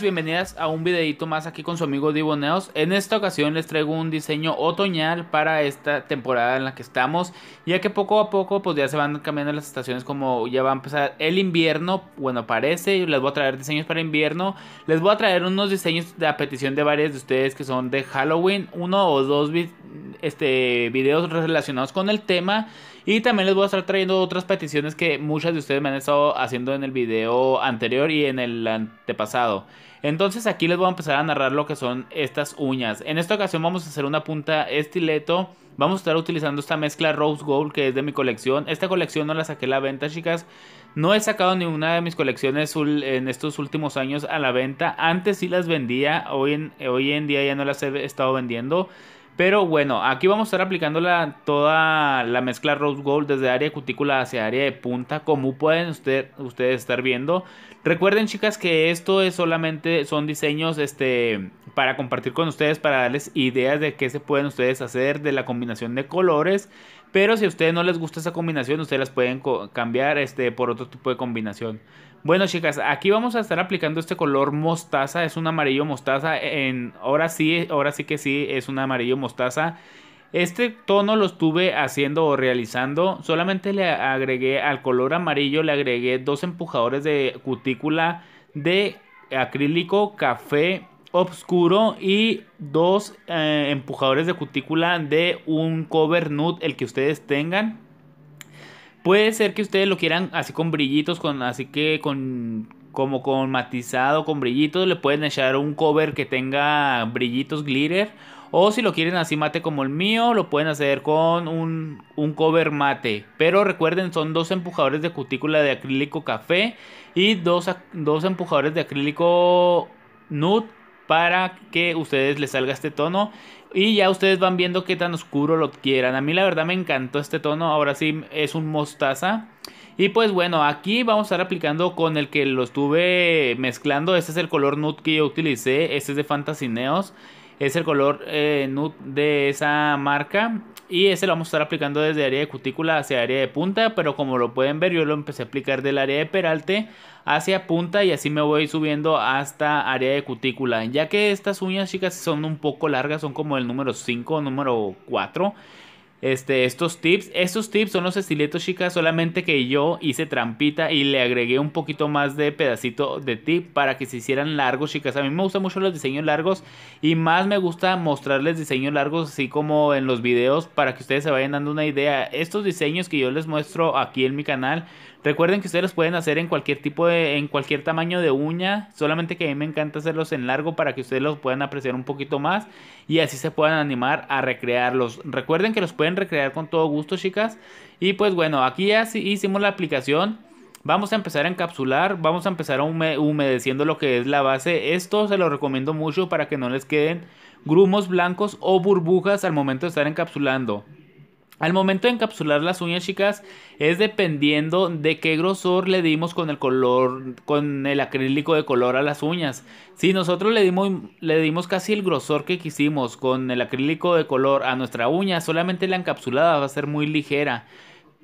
bienvenidas a un videito más aquí con su amigo Divo Neos. En esta ocasión les traigo un diseño otoñal para esta temporada en la que estamos, ya que poco a poco pues ya se van cambiando las estaciones como ya va a empezar el invierno, bueno parece, les voy a traer diseños para invierno, les voy a traer unos diseños de a petición de varias de ustedes que son de Halloween, uno o dos este, videos relacionados con el tema. Y también les voy a estar trayendo otras peticiones que muchas de ustedes me han estado haciendo en el video anterior y en el antepasado. Entonces aquí les voy a empezar a narrar lo que son estas uñas. En esta ocasión vamos a hacer una punta estileto. Vamos a estar utilizando esta mezcla Rose Gold que es de mi colección. Esta colección no la saqué a la venta, chicas. No he sacado ninguna de mis colecciones en estos últimos años a la venta. Antes sí las vendía, hoy en, hoy en día ya no las he estado vendiendo. Pero bueno, aquí vamos a estar aplicando toda la mezcla Rose Gold desde área cutícula hacia área de punta, como pueden ustedes estar viendo. Recuerden chicas que esto es solamente, son diseños este, para compartir con ustedes, para darles ideas de qué se pueden ustedes hacer de la combinación de colores. Pero si a ustedes no les gusta esa combinación, ustedes las pueden cambiar este, por otro tipo de combinación. Bueno chicas, aquí vamos a estar aplicando este color mostaza, es un amarillo mostaza, en, ahora sí, ahora sí que sí, es un amarillo mostaza. Este tono lo estuve haciendo o realizando, solamente le agregué al color amarillo, le agregué dos empujadores de cutícula de acrílico café Obscuro y dos eh, empujadores de cutícula de un cover nude, el que ustedes tengan. Puede ser que ustedes lo quieran así con brillitos, con, así que con como con matizado, con brillitos, le pueden echar un cover que tenga brillitos glitter. O si lo quieren así mate como el mío, lo pueden hacer con un, cover mate. Pero recuerden, son dos empujadores de cutícula de acrílico café y dos, dos empujadores de acrílico nude para que ustedes les salga este tono y ya ustedes van viendo qué tan oscuro lo quieran. A mí la verdad me encantó este tono, ahora sí es un mostaza. Y pues bueno, aquí vamos a estar aplicando con el que lo estuve mezclando. Este es el color nude que yo utilicé, este es de Fantasineos. Es el color eh, nude de esa marca. Y ese lo vamos a estar aplicando desde área de cutícula hacia área de punta, pero como lo pueden ver yo lo empecé a aplicar del área de peralte hacia punta y así me voy subiendo hasta área de cutícula. Ya que estas uñas chicas son un poco largas, son como el número 5 número 4 este, estos tips. Estos tips son los estiletos, chicas, solamente que yo hice trampita y le agregué un poquito más de pedacito de tip para que se hicieran largos, chicas. A mí me gustan mucho los diseños largos y más me gusta mostrarles diseños largos así como en los videos para que ustedes se vayan dando una idea. Estos diseños que yo les muestro aquí en mi canal Recuerden que ustedes los pueden hacer en cualquier tipo de, en cualquier tamaño de uña, solamente que a mí me encanta hacerlos en largo para que ustedes los puedan apreciar un poquito más y así se puedan animar a recrearlos. Recuerden que los pueden recrear con todo gusto, chicas. Y pues bueno, aquí ya hicimos la aplicación. Vamos a empezar a encapsular, vamos a empezar a humedeciendo lo que es la base. Esto se lo recomiendo mucho para que no les queden grumos blancos o burbujas al momento de estar encapsulando. Al momento de encapsular las uñas, chicas, es dependiendo de qué grosor le dimos con el color, con el acrílico de color a las uñas. Si nosotros le dimos, le dimos casi el grosor que quisimos con el acrílico de color a nuestra uña, solamente la encapsulada va a ser muy ligera.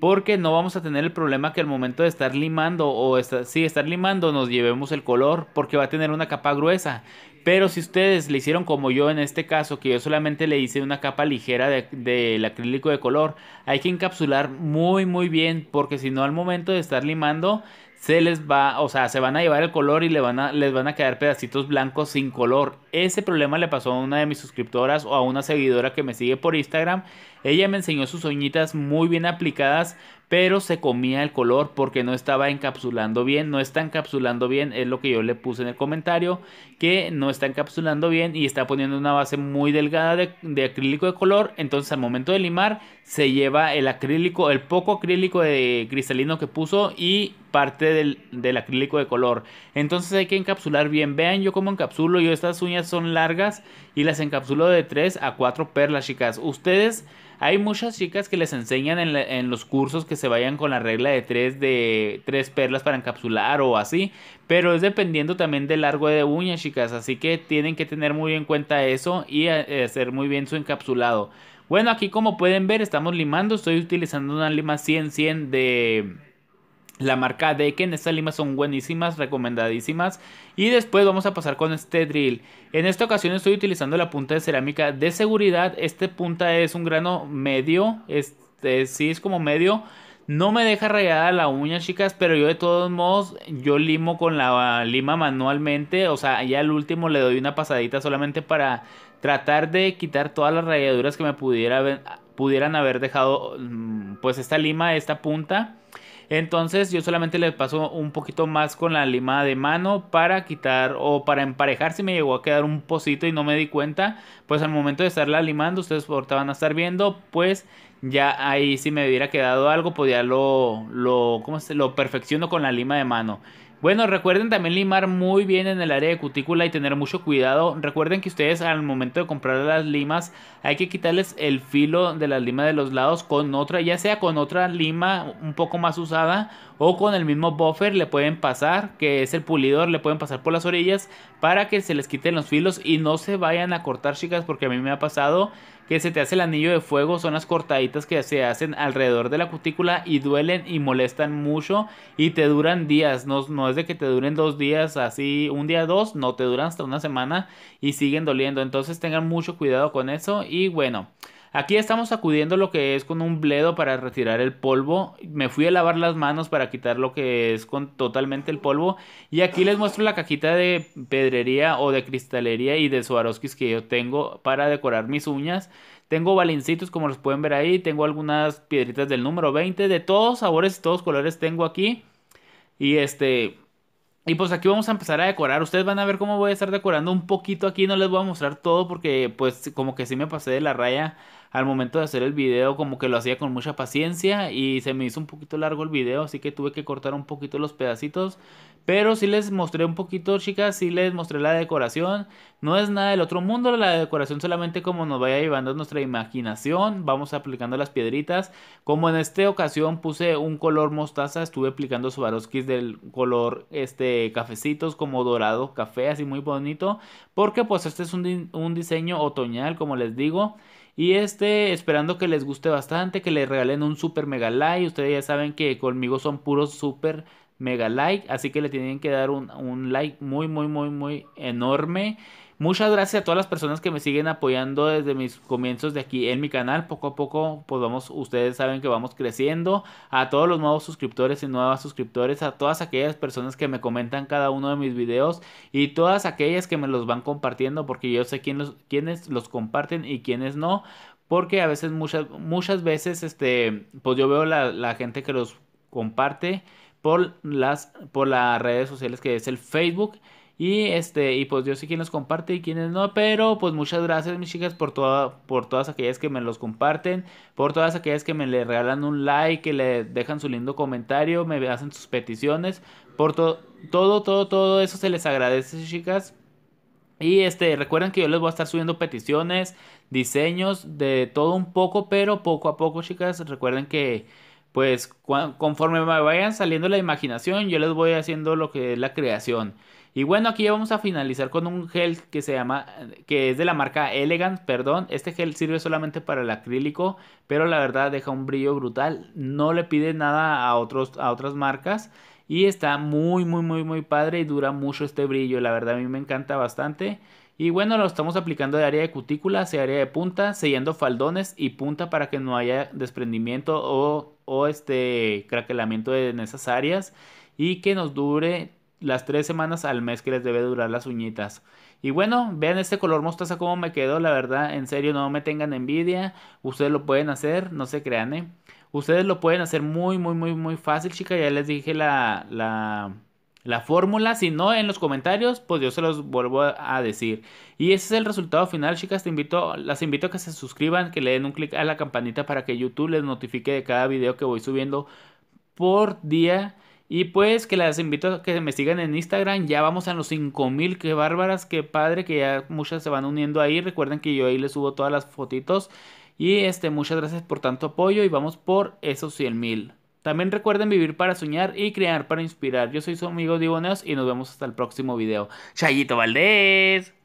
Porque no vamos a tener el problema que al momento de estar limando o si estar limando nos llevemos el color porque va a tener una capa gruesa. Pero si ustedes le hicieron como yo en este caso, que yo solamente le hice una capa ligera del de, acrílico de color, hay que encapsular muy muy bien porque si no al momento de estar limando se les va, o sea, se van a llevar el color y le van a, les van a quedar pedacitos blancos sin color. Ese problema le pasó a una de mis suscriptoras o a una seguidora que me sigue por Instagram. Ella me enseñó sus uñitas muy bien aplicadas, pero se comía el color porque no estaba encapsulando bien, no está encapsulando bien, es lo que yo le puse en el comentario, que no está encapsulando bien y está poniendo una base muy delgada de, acrílico de color, entonces al momento de limar se lleva el acrílico, el poco acrílico de cristalino que puso y parte del, acrílico de color. Entonces hay que encapsular bien. Vean yo como encapsulo. Yo estas uñas son largas y las encapsulo de 3 a 4 perlas, chicas. Ustedes, hay muchas chicas que les enseñan en, en los cursos que se vayan con la regla de 3 de 3 perlas para encapsular o así. Pero es dependiendo también del largo de uñas, chicas. Así que tienen que tener muy en cuenta eso y eh, hacer muy bien su encapsulado. Bueno, aquí como pueden ver estamos limando. Estoy utilizando una lima 100-100 de la marca Decken, estas limas son buenísimas, recomendadísimas. Y después vamos a pasar con este drill. En esta ocasión estoy utilizando la punta de cerámica de seguridad. Este punta es un grano medio, este sí es como medio. No me deja rayada la uña, chicas, pero yo de todos modos, yo limo con la lima manualmente. O sea, ya al último le doy una pasadita solamente para tratar de quitar todas las rayaduras que me pudieran haber dejado, mm, pues esta lima, esta punta. Entonces yo solamente le paso un poquito más con la lima de mano para quitar o para emparejar si me llegó a quedar un pocito y no me di cuenta. Pues al momento de estarla limando, ustedes ahorita van a estar viendo, pues ya ahí si me hubiera quedado algo, pues lo, se? lo perfecciono con la lima de mano. Bueno, recuerden también limar muy bien en el área de cutícula y tener mucho cuidado. Recuerden que ustedes al momento de comprar las limas hay que quitarles el filo de las lima de los lados con otra, ya sea con otra lima un poco más usada o con el mismo buffer le pueden pasar, que es el pulidor, le pueden pasar por las orillas para que se les quiten los filos y no se vayan a cortar chicas porque a mí me ha pasado que se te hace el anillo de fuego son las cortaditas que se hacen alrededor de la cutícula y duelen y molestan mucho y te duran días, no, no es de que te duren dos días así, un día dos, no te duran hasta una semana y siguen doliendo, entonces tengan mucho cuidado con eso y bueno. Aquí estamos acudiendo lo que es con un bledo para retirar el polvo. Me fui a lavar las manos para quitar lo que es con totalmente el polvo. Y aquí les muestro la cajita de pedrería o de cristalería y de Swarovskis que yo tengo para decorar mis uñas. Tengo balincitos como los pueden ver ahí. Tengo algunas piedritas del número 20. De todos sabores y todos colores tengo aquí. Y este, y pues aquí vamos a empezar a decorar. Ustedes van a ver cómo voy a estar decorando un poquito aquí. No les voy a mostrar todo porque pues como que sí me pasé de la raya al momento de hacer el video. Como que lo hacía con mucha paciencia y se me hizo un poquito largo el video. Así que tuve que cortar un poquito los pedacitos. Pero si les mostré un poquito, chicas, si les mostré la decoración. No es nada del otro mundo, la decoración solamente como nos vaya llevando nuestra imaginación. Vamos aplicando las piedritas. Como en esta ocasión puse un color mostaza, estuve aplicando Swarovski del color este cafecitos como dorado café, así muy bonito. Porque pues este es un, un diseño otoñal, como les digo. Y este, esperando que les guste bastante, que les regalen un super mega like. Ustedes ya saben que conmigo son puros super mega like. Así que le tienen que dar un, like muy, muy, muy, muy enorme. Muchas gracias a todas las personas que me siguen apoyando desde mis comienzos de aquí en mi canal. Poco a poco, pues vamos, ustedes saben que vamos creciendo. A todos los nuevos suscriptores y nuevas suscriptores, a todas aquellas personas que me comentan cada uno de mis videos y todas aquellas que me los van compartiendo, porque yo sé quién los, quiénes los comparten y quiénes no. Porque a veces, muchas, muchas veces, este, pues yo veo la, la gente que los comparte por las, por las redes sociales que es el Facebook. Y este, y pues yo sé quién los comparte y quiénes no, pero pues muchas gracias mis chicas por por todas aquellas que me los comparten, por todas aquellas que me le regalan un like, que le dejan su lindo comentario, me hacen sus peticiones, por todo, todo, todo eso se les agradece, chicas. Y este, recuerden que yo les voy a estar subiendo peticiones, diseños, de todo un poco, pero poco a poco, chicas, recuerden que pues conforme me vayan saliendo la imaginación, yo les voy haciendo lo que es la creación. Y bueno, aquí ya vamos a finalizar con un gel que se llama, que es de la marca Elegant, perdón. Este gel sirve solamente para el acrílico, pero la verdad deja un brillo brutal. No le pide nada a, otros, a otras marcas. Y está muy, muy, muy, muy padre y dura mucho este brillo. La verdad a mí me encanta bastante. Y bueno, lo estamos aplicando de área de cutícula hacia área de punta, sellando faldones y punta para que no haya desprendimiento o, o este craquelamiento en esas áreas y que nos dure las tres semanas al mes que les debe durar las uñitas. Y bueno, vean este color mostaza como me quedó, la verdad, en serio no me tengan envidia, ustedes lo pueden hacer, no se crean, ¿eh? Ustedes lo pueden hacer muy, muy, muy, muy fácil, chica, ya les dije la, la, la fórmula, si no en los comentarios, pues yo se los vuelvo a decir. Y ese es el resultado final, chicas. Te invito, las invito a que se suscriban, que le den un clic a la campanita para que YouTube les notifique de cada video que voy subiendo por día. Y pues que las invito a que me sigan en Instagram. Ya vamos a los 5000. Qué bárbaras, qué padre, que ya muchas se van uniendo ahí. Recuerden que yo ahí les subo todas las fotitos. Y este, muchas gracias por tanto apoyo y vamos por esos 100 mil. También recuerden vivir para soñar y crear para inspirar. Yo soy su amigo Diboneos y nos vemos hasta el próximo video. Chayito Valdés.